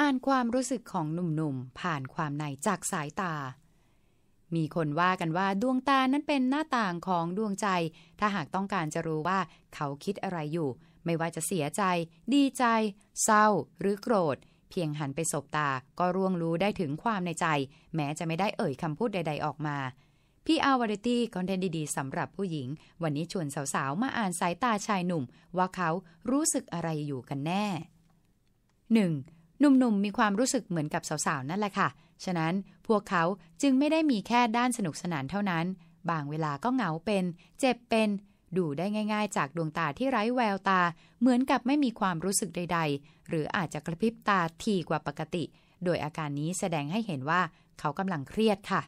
อ่านความรู้สึกของหนุ่มๆผ่านความในจากสายตา มีคนว่ากันว่า ดวงตานั้นเป็นหน้าต่างของดวงใจ ถ้าหากต้องการจะรู้ว่า เขาคิดอะไรอยู่ ไม่ว่าจะเสียใจ ดีใจ เศร้า หรือโกรธ เพียงหันไปสบตา ก็ร่วงรู้ได้ถึงความในใจ แม้จะไม่ได้เอ่ยคำพูดใด ๆออกมา พี่อาวาริตี้คอนเทนต์ดีๆสำหรับผู้หญิง วันนี้ชวนสาวๆมาอ่านสายตาชายหนุ่ม ว่าเขารู้สึกอะไรอยู่กันแน่ 1. หนุ่มๆ มีความรู้สึกเหมือนกับสาวๆ นั่นแหละค่ะ ฉะนั้นพวกเขาจึงไม่ได้มีแค่ด้านสนุกสนานเท่านั้น บางเวลาก็เหงาเป็น เจ็บเป็น ดูได้ง่าย ๆ จากดวงตาที่ไร้แววตา เหมือนกับไม่มีความรู้สึกใดๆ หรืออาจจะกระพริบตาทีกว่าปกติ โดยอาการนี้แสดงให้เห็นว่าเขากำลังเครียดค่ะ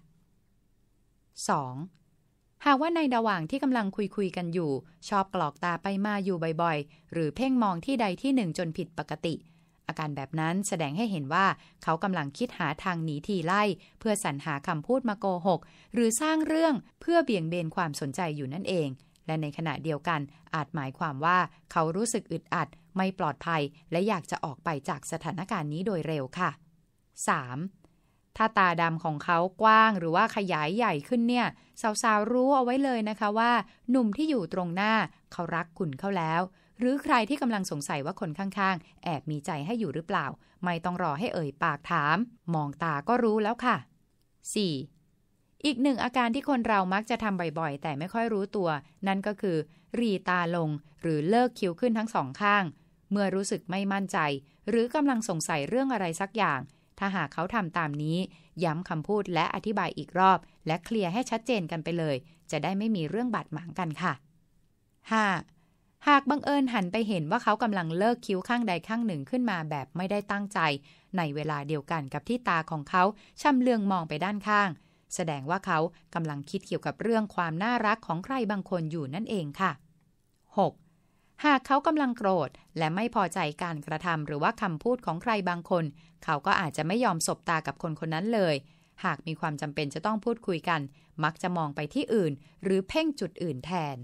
2. หากว่าในระหว่างที่กำลังคุยคุยกันอยู่ ชอบกรอกตาไปมาอยู่บ่อยๆ หรือเพ่งมองที่ใดที่หนึ่งจนผิดปกติอาการแบบนั้นแสดงให้เห็นว่าเขากำลังคิดหาทางหนีทีไล่ เพื่อสรรหาคำพูดมาโกหก หรือสร้างเรื่องเพื่อเบี่ยงเบนความสนใจอยู่นั่นเอง และในขณะเดียวกันอาจหมายความว่าเขารู้สึกอึดอัด ไม่ปลอดภัย และอยากจะออกไปจากสถานการณ์นี้โดยเร็วค่ะ 3. ถ้าตาดำของเขากว้างหรือว่าขยายใหญ่ขึ้นเนี่ยสาวๆ รู้เอาไว้เลยนะคะว่า หนุ่มที่อยู่ตรงหน้าเขารักคุณเข้าแล้ว หรือใครที่กำลังสงสัยว่าคนข้าง ๆ แอบมีใจให้อยู่หรือเปล่า ไม่ต้องรอให้เอ่ยปากถาม มองตาก็รู้แล้วค่ะ 4. อีกหนึ่งอาการที่คนเรามักจะทำบ่อยๆแต่ไม่ค่อยรู้ตัว นั่นก็คือรีตาลง หรือเลิกคิ้วขึ้นทั้งสองข้าง เมื่อรู้สึกไม่มั่นใจ หรือกำลังสงสัยเรื่องอะไรสักอย่างถ้าหากเขาทำตามนี้ ย้ำคำพูดและอธิบายอีกรอบ และเคลียร์ให้ชัดเจนกันไปเลย จะได้ไม่มีเรื่องบาดหมางกันค่ะ 5. หากบังเอิญหันไปเห็นว่าเขากำลังเลิกคิ้วข้างใดข้างหนึ่งขึ้นมาแบบไม่ได้ตั้งใจ ในเวลาเดียวกันกับที่ตาของเขาชำเลืองมองไปด้านข้าง แสดงว่าเขากำลังคิดเกี่ยวกับเรื่องความน่ารักของใครบางคนอยู่นั่นเองค่ะ 6. หากเขากำลังโกรธและไม่พอใจการกระทำหรือว่าคำพูดของใครบางคน เขาก็อาจจะไม่ยอมสบตากับคนคนนั้นเลย หากมีความจำเป็นจะต้องพูดคุยกัน มักจะมองไปที่อื่น หรือเพ่งจุดอื่นแทน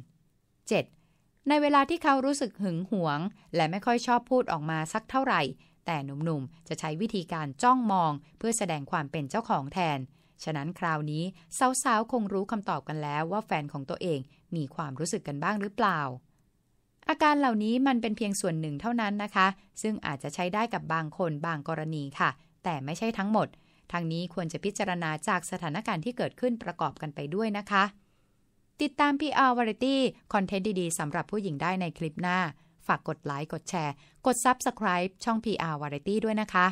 7. ในเวลาที่เขารู้สึกหึงหวง และไม่ค่อยชอบพูดออกมาสักเท่าไหร่ แต่หนุ่มๆ จะใช้วิธีการจ้องมอง เพื่อแสดงความเป็นเจ้าของแทน ฉะนั้นคราวนี้สาวๆคงรู้คำตอบกันแล้วว่าแฟนของตัวเองมีความรู้สึกกันบ้างหรือเปล่าอาการเหล่านี้มันเป็นเพียงส่วนหนึ่งเท่านั้นนะคะ ซึ่งอาจจะใช้ได้กับบางคนบางกรณีค่ะ แต่ไม่ใช่ทั้งหมด ทางนี้ควรจะพิจารณาจากสถานการณ์ที่เกิดขึ้นประกอบกันไปด้วยนะคะ ติดตาม PR Variety คอนเทนต์ดี ๆสำหรับผู้หญิงได้ในคลิปหน้า ฝากกดไลค์ กดแชร์ กด Subscribe ช่อง PR Variety ด้วยนะคะ